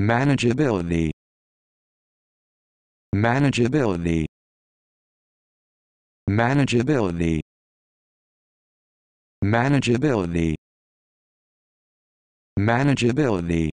manageability manageability manageability manageability manageability